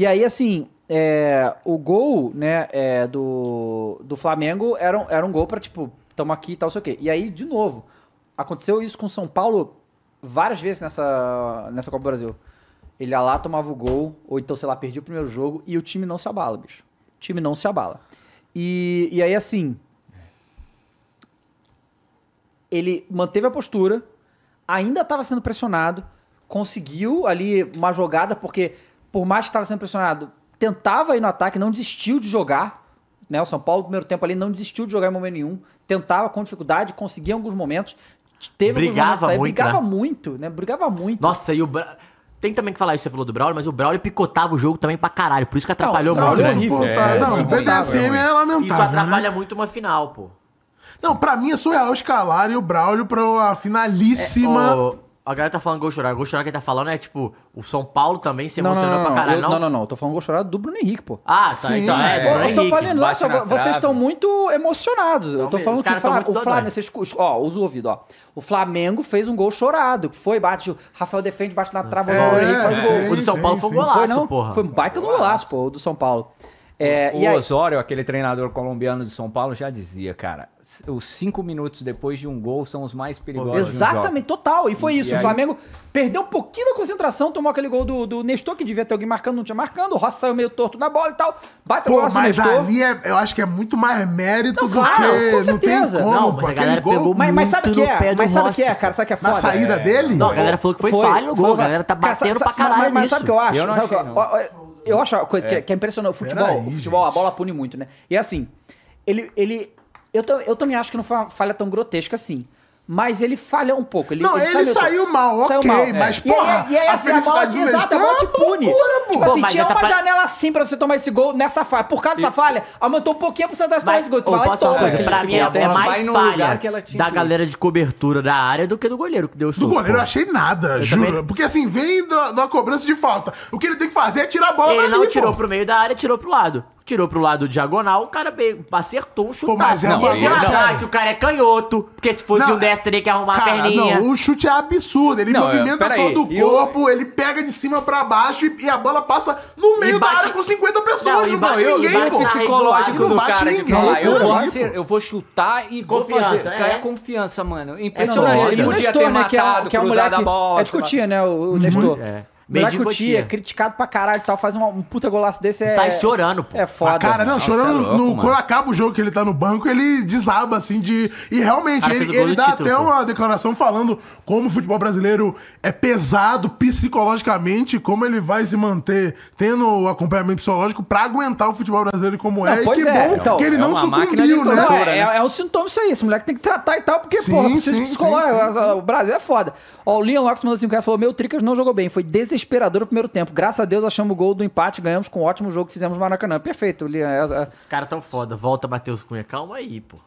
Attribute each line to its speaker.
Speaker 1: E aí, assim, é, o gol, né, é, do, do Flamengo era, um, era um gol pra, tipo, tamo aqui e tal, sei o quê. E aí, de novo, aconteceu isso com São Paulo várias vezes nessa, nessa Copa do Brasil. Ele ia lá, tomava o gol, ou então, sei lá, perdia o primeiro jogo, e o time não se abala, bicho. O time não se abala. E, e aí, assim. Ele manteve a postura, ainda estava sendo pressionado, conseguiu ali uma jogada, porque por mais que estava sendo pressionado, tentava ir no ataque, não desistiu de jogar. Né? O São Paulo, no primeiro tempo ali, não desistiu de jogar em momento nenhum. Tentava com dificuldade, conseguia alguns momentos. Teve brigava momentos, muito, brigava né? muito, né? Brigava muito. Nossa, e o... Bra... Tem também que falar isso, você falou do Braulio, mas o Braulio picotava o jogo também pra caralho. Por isso que atrapalhou não, muito. Não, né? tá, é, não, o PDSM é, assim é, lamentável. Isso né? atrapalha né? muito uma final, pô. Não, pra mim é surreal escalar e o Braulio pra a finalíssima... É, o... A galera tá falando gol chorado. Gol chorado que tá falando é tipo, o São Paulo também se emocionou não, não, pra caralho, eu, não? Não, não, Eu tô falando gol chorado do Bruno Henrique, pô. Ah, tá. Sim, então é. é. Bruno São Paulo, vocês estão muito emocionados. eu tô mesmo. falando que o Flamengo. O Flamengo vocês, ó, usa o ouvido, ó. O Flamengo fez um gol chorado. Que foi, bate. O Rafael defende, bate na trava, é, o Bruno Henrique faz é, O do São Paulo sim, foi um golaço, não, porra. Foi um baita do golaço, pô, o do São Paulo. É, o Osório, aí... aquele treinador colombiano de São Paulo, já dizia, cara, os cinco minutos depois de um gol são os mais perigosos. Exatamente, total. E foi e isso. O Flamengo perdeu um pouquinho da concentração, tomou aquele gol do, do Nestor, que devia ter alguém marcando, não tinha marcando. O Rossi saiu meio torto na bola e tal. Bate o golaço Nestor. Mas ali é, eu acho que é muito mais mérito não, do claro, que... Com certeza. Não, como, não mas a galera pegou mas, é? mas sabe o que é? Mas sabe o que é, cara? Sabe o que é foda? Na saída é... dele? Não, a galera falou que foi, foi falho o gol. Foi, a galera tá batendo cara, pra caralho mas, nisso. Mas sabe o que eu acho? Eu não achei, eu acho uma coisa é. Que, é, que é impressionante. O futebol, aí, o futebol a bola pune muito, né? E assim, ele. ele eu, eu também acho que não foi uma falha tão grotesca assim mas ele falha um pouco. Ele, não, ele, ele saiu mal, saiu ok, mal. É. mas porra, e e aí, a, felicidade bola, do exato, a é tipo bola assim, tinha uma pra... janela assim pra você tomar esse gol nessa falha. Por causa e... dessa falha, aumentou um pouquinho a porcentagem mas, de gol. Tu fala, toma. Coisa, pra mim, é, é mais falha da galera de cobertura da área do que do goleiro que deu o Do goleiro eu achei nada, juro. Porque assim, vem da, da cobrança de falta. O que ele tem que fazer é tirar a bola Ele não tirou pro meio da área, tirou pro lado tirou pro lado diagonal, o cara acertou um chutaço. Pô, mas é não, bagulho, eu achar que o cara é canhoto, porque se fosse não, um destro teria que arrumar cara, a perninha. Não, o chute é absurdo, ele não, é, movimenta eu, todo aí, o corpo, eu... ele pega de cima pra baixo e, e a bola passa no meio bate, da área com 50 pessoas, não, não bate eu, ninguém, bate psicológico do, bate cara ninguém, de falar, eu, vou ser, eu vou chutar e confiança, vou fazer. É. é confiança, mano. É Impressionante, ele é podia ter matado, né, que é a mulher bola. É discutir, né, o Nestor. Maracuti é criticado pra caralho e tal, faz uma, um puta golaço desse. É, Sai chorando, pô. É foda. cara, não, Nossa, chorando. É louco, no, quando acaba o jogo que ele tá no banco, ele desaba, assim, de. E realmente, cara, ele, ele dá título, até pô. uma declaração falando como o futebol brasileiro é pesado psicologicamente, como ele vai se manter tendo o acompanhamento psicológico pra aguentar o futebol brasileiro como é. e que é. bom então, que ele é não sucumbiu, né? É, não, né? é, é um sintoma isso aí. Esse moleque tem que tratar e tal, porque, sim, porra, precisa sim, de psicológico. Sim, sim, é, o Brasil é foda. Ó, o Leon Locks mandou assim, cara falou: meu Tricas não jogou bem, foi desesperado desesperador o primeiro tempo. Graças a Deus achamos o gol do empate, ganhamos com um ótimo jogo que fizemos no Maracanã. Perfeito, Lian. Os é, é. caras tão foda. Volta, Matheus Cunha. Calma aí, pô.